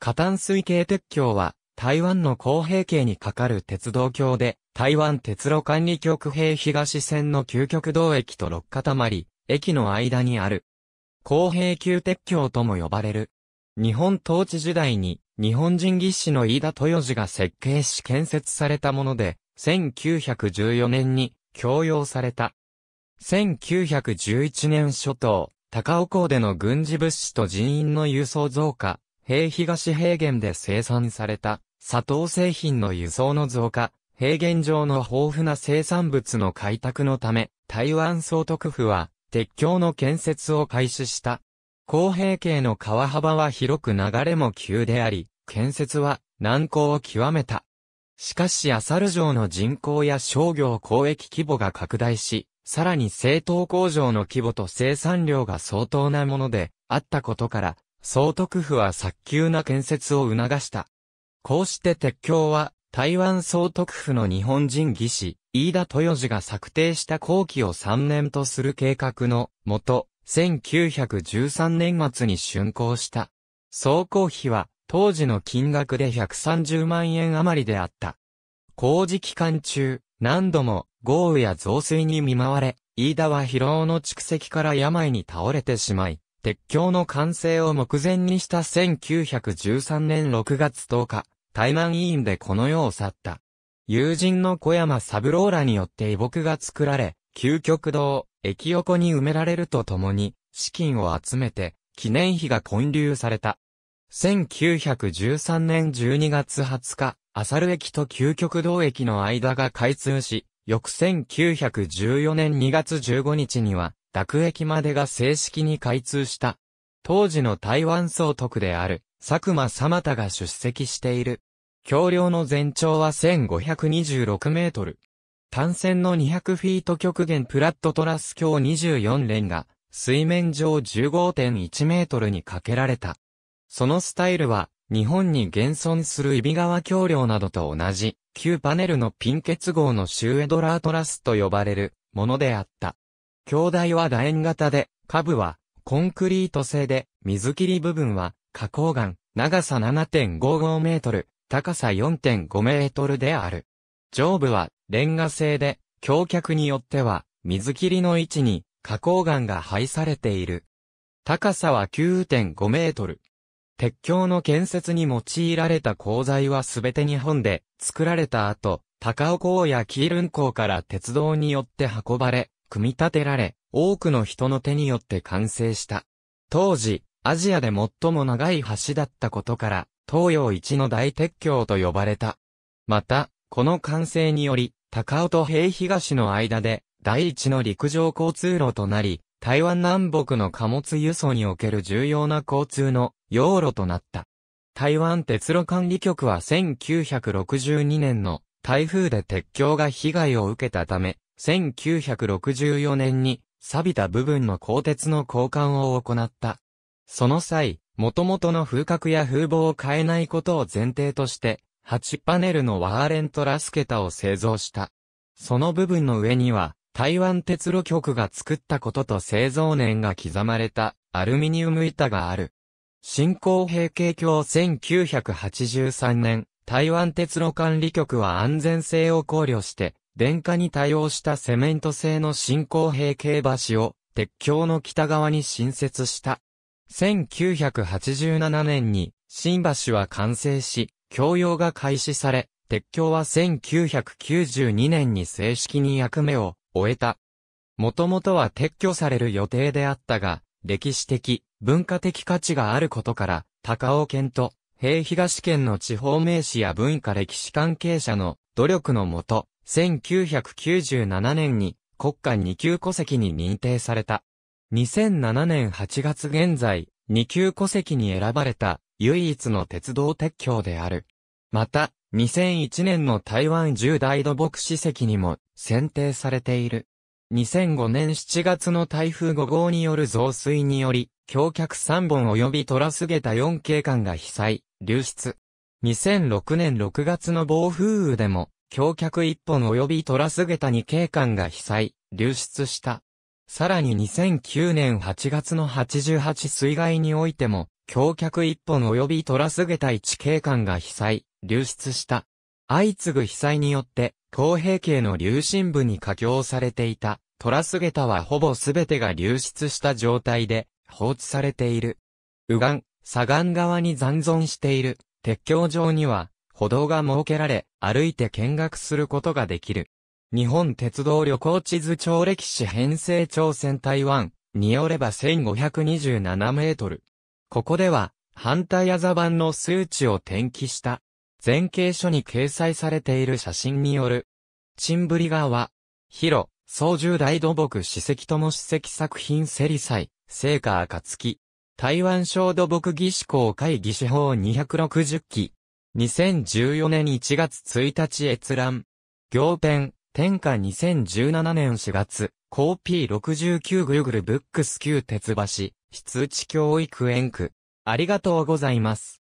加炭水系鉄橋は、台湾の公平系にかかる鉄道橋で、台湾鉄路管理局平東線の究極道駅と六塊駅の間にある。公平級鉄橋とも呼ばれる。日本統治時代に、日本人技師の飯田豊治が設計し建設されたもので、1914年に供用された。1911年初頭、高尾港での軍事物資と人員の輸送増加、平東平原で生産された、砂糖製品の輸送の増加、平原上の豊富な生産物の開拓のため、台湾総督府は、鉄橋の建設を開始した。公平系の川幅は広く流れも急であり、建設は難航を極めた。しかしアサル城の人口や商業交易規模が拡大し、さらに製糖工場の規模と生産量が相当なものであったことから、総督府は早急な建設を促した。こうして鉄橋は、台湾総督府の日本人技師、飯田豊次が策定した後期を3年とする計画のもと、1913年末に竣工した。総工費は、当時の金額で130万円余りであった。工事期間中、何度も豪雨や増水に見舞われ、飯田は疲労の蓄積から病に倒れてしまい、鉄橋の完成を目前にした1913年6月10日、マン委員でこの世を去った。友人の小山三郎らによって遺木が作られ、究極堂、駅横に埋められるとともに、資金を集めて、記念碑が建立された。1913年12月20日、サる駅と究極道駅の間が開通し、翌1914年2月15日には、薬駅までが正式に開通した。当時の台湾総督である、佐久間様田が出席している。橋梁の全長は1526メートル。単線の200フィート極限プラットトラス橋24連が、水面上15.1メートルに架けられた。そのスタイルは、日本に現存する揖斐川橋梁などと同じ、旧パネルのピン結合のシューエドラートラスと呼ばれるものであった。筐体は楕円型で、下部はコンクリート製で、水切り部分は花崗岩、長さ7.55メートル、高さ4.5メートルである。上部はレンガ製で、橋脚によっては水切りの位置に花崗岩が配されている。高さは9.5メートル。鉄橋の建設に用いられた鋼材はすべて日本で作られた後、高尾港やキールン港から鉄道によって運ばれ、組み立てられ、多くの人の手によって完成した。当時、アジアで最も長い橋だったことから、東洋一の大鉄橋と呼ばれた。また、この完成により、高尾と平東の間で、第一の陸上交通路となり、台湾南北の貨物輸送における重要な交通の要路となった。台湾鉄路管理局は1962年の台風で鉄橋が被害を受けたため、1964年に錆びた部分の鋼鉄の交換を行った。その際、元々の風格や風貌を変えないことを前提として、8パネルのワーレントラスケタを製造した。その部分の上には、台湾鉄路局が作ったことと製造年が刻まれたアルミニウム板がある。新興平景橋1983年、台湾鉄路管理局は安全性を考慮して、電化に対応したセメント製の新興平形橋を鉄橋の北側に新設した。1987年に新橋は完成し、供用が開始され、鉄橋は1992年に正式に役目を終えた。もともとは撤去される予定であったが、歴史的、文化的価値があることから、高尾県と、平東県の地方名士や文化歴史関係者の努力のもと、1997年に国家2級戸籍に認定された。2007年8月現在、2級戸籍に選ばれた唯一の鉄道鉄橋である。また、2001年の台湾十大土木史跡にも選定されている。2005年7月の台風5号による増水により、橋脚3本及びトラスゲタ4景観が被災、流出。2006年6月の暴風雨でも、橋脚1本及びトラスタに景観が被災、流出した。さらに2009年8月の88水害においても、橋脚1本及びトラスタ1景観が被災、流出した。相次ぐ被災によって、公平系の流進部に加強されていた、トラスタはほぼ全てが流出した状態で、放置されている。右岸、左岸側に残存している。鉄橋上には、歩道が設けられ、歩いて見学することができる。日本鉄道旅行地図超歴史編成朝鮮台湾によれば1527メートル。ここでは、反対矢座版の数値を転記した、前景書に掲載されている写真による、チンブリ川、広、総重大土木史跡とも史跡作品セリサイ、聖火暁、台湾小土木技師工会議師法260期。2014年1月1日閲覧。行編、天下2017年4月、コーピー69グルグルブックス級鉄橋、非通知教育園区。ありがとうございます。